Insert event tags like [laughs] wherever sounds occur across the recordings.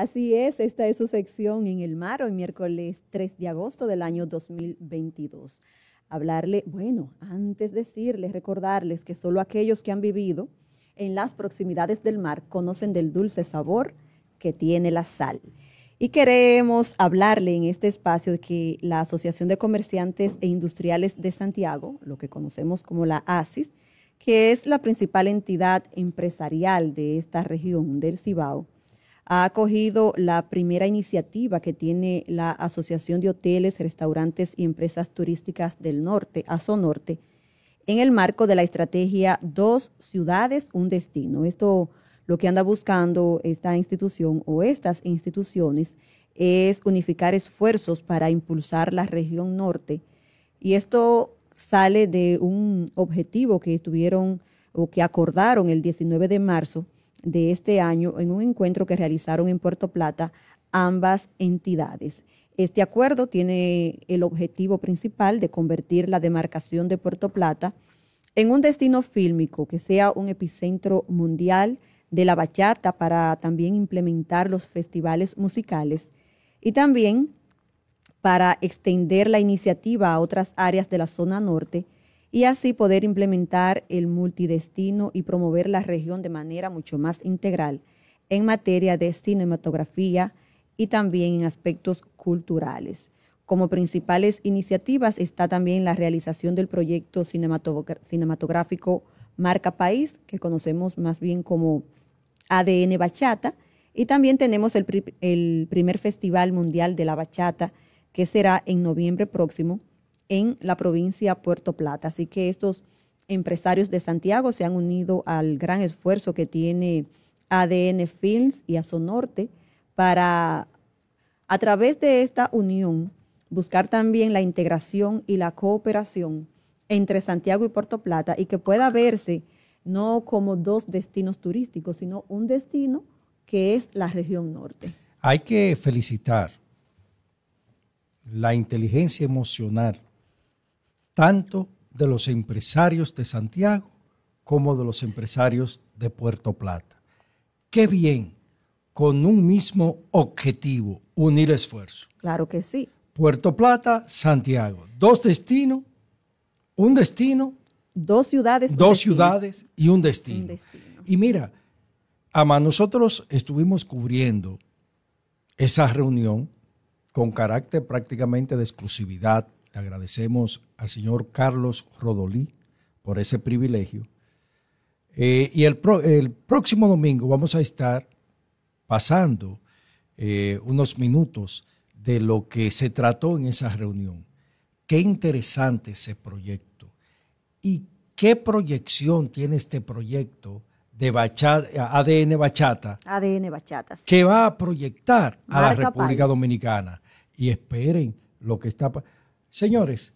Así es, esta es su sección en el mar hoy miércoles 3 de agosto del año 2022. Hablarle, bueno, antes de decirles, recordarles que solo aquellos que han vivido en las proximidades del mar conocen del dulce sabor que tiene la sal. Y queremos hablarle en este espacio de que la Asociación de Comerciantes e Industriales de Santiago, lo que conocemos como la ASIS, que es la principal entidad empresarial de esta región del Cibao, ha acogido la primera iniciativa que tiene la Asociación de Hoteles, Restaurantes y Empresas Turísticas del Norte, ASO Norte, en el marco de la estrategia Dos ciudades, un destino. Esto lo que anda buscando esta institución o estas instituciones es unificar esfuerzos para impulsar la región norte. Y esto sale de un objetivo que estuvieron o que acordaron el 19 de marzo de este año en un encuentro que realizaron en Puerto Plata ambas entidades. Este acuerdo tiene el objetivo principal de convertir la demarcación de Puerto Plata en un destino fílmico que sea un epicentro mundial de la bachata para también implementar los festivales musicales y también para extender la iniciativa a otras áreas de la zona norte y así poder implementar el multidestino y promover la región de manera mucho más integral en materia de cinematografía y también en aspectos culturales. Como principales iniciativas está también la realización del proyecto cinematográfico Marca País, que conocemos más bien como ADN Bachata, y también tenemos el, el primer Festival Mundial de la Bachata, que será en noviembre próximo en la provincia Puerto Plata. Así que estos empresarios de Santiago se han unido al gran esfuerzo que tiene ADN Films y Azonorte para, a través de esta unión, buscar también la integración y la cooperación entre Santiago y Puerto Plata y que pueda verse no como dos destinos turísticos, sino un destino que es la región norte. Hay que felicitar la inteligencia emocional tanto de los empresarios de Santiago como de los empresarios de Puerto Plata. Qué bien, con un mismo objetivo, unir esfuerzo. Claro que sí. Puerto Plata, Santiago, dos destinos, un destino. Dos ciudades. Dos ciudades y un destino. Y mira, Ama, nosotros estuvimos cubriendo esa reunión con carácter prácticamente de exclusividad le agradecemos al señor Carlos Rodolí por ese privilegio. Eh, y el, próximo domingo vamos a estar pasando eh, unos minutos de lo que se trató en esa reunión. Qué interesante ese proyecto y qué proyección tiene este proyecto de ADN Bachata. ADN Bachata. Que va a proyectar a la República Dominicana. Y esperen lo que está pasando. Señores,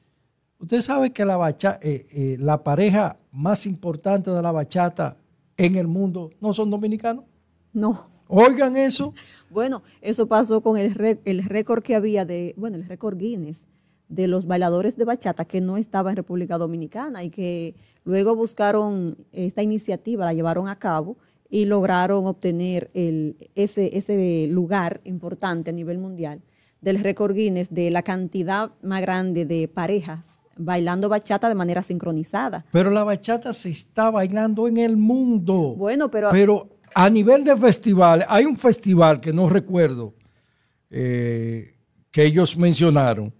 usted sabe que la, eh, eh, la pareja más importante de la bachata en el mundo no son dominicanos. No. Oigan eso. [laughs] Bueno, eso pasó con el, récord que había de, bueno, el récord Guinness de los bailadores de bachata que no estaba en República Dominicana y que luego buscaron esta iniciativa, la llevaron a cabo y lograron obtener el, ese, ese lugar importante a nivel mundial del récord Guinness de la cantidad más grande de parejas bailando bachata de manera sincronizada. Pero la bachata se está bailando en el mundo. Bueno, pero... Pero a nivel de festival, hay un festival que no recuerdo eh, que ellos mencionaron,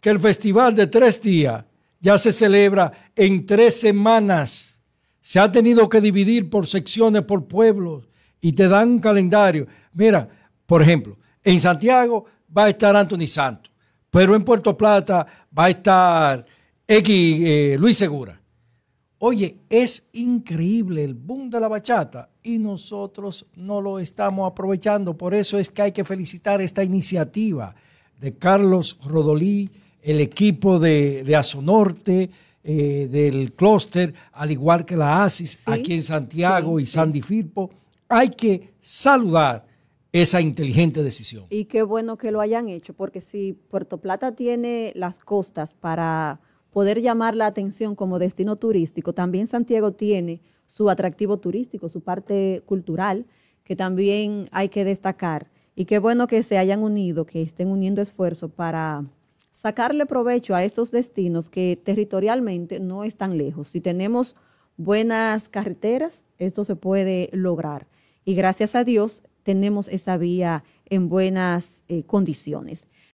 que el festival de tres días ya se celebra en tres semanas. Se ha tenido que dividir por secciones, por pueblos, y te dan un calendario. Mira, por ejemplo, en Santiago va a estar Anthony Santos, pero en Puerto Plata va a estar X eh, Luis Segura. Oye, es increíble el boom de la bachata y nosotros no lo estamos aprovechando. Por eso es que hay que felicitar esta iniciativa de Carlos Rodolí, el equipo de, de Azonorte, eh, del clúster, al igual que la ASIS aquí en Santiago y Sandy Firpo. Hay que saludar esa inteligente decisión. Y qué bueno que lo hayan hecho, porque si Puerto Plata tiene las costas para poder llamar la atención como destino turístico, también Santiago tiene su atractivo turístico, su parte cultural, que también hay que destacar. Y qué bueno que se hayan unido, que estén uniendo esfuerzo para sacarle provecho a estos destinos que territorialmente no están lejos. Si tenemos buenas carreteras, esto se puede lograr. Y gracias a Dios, tenemos esa vía en buenas eh, condiciones.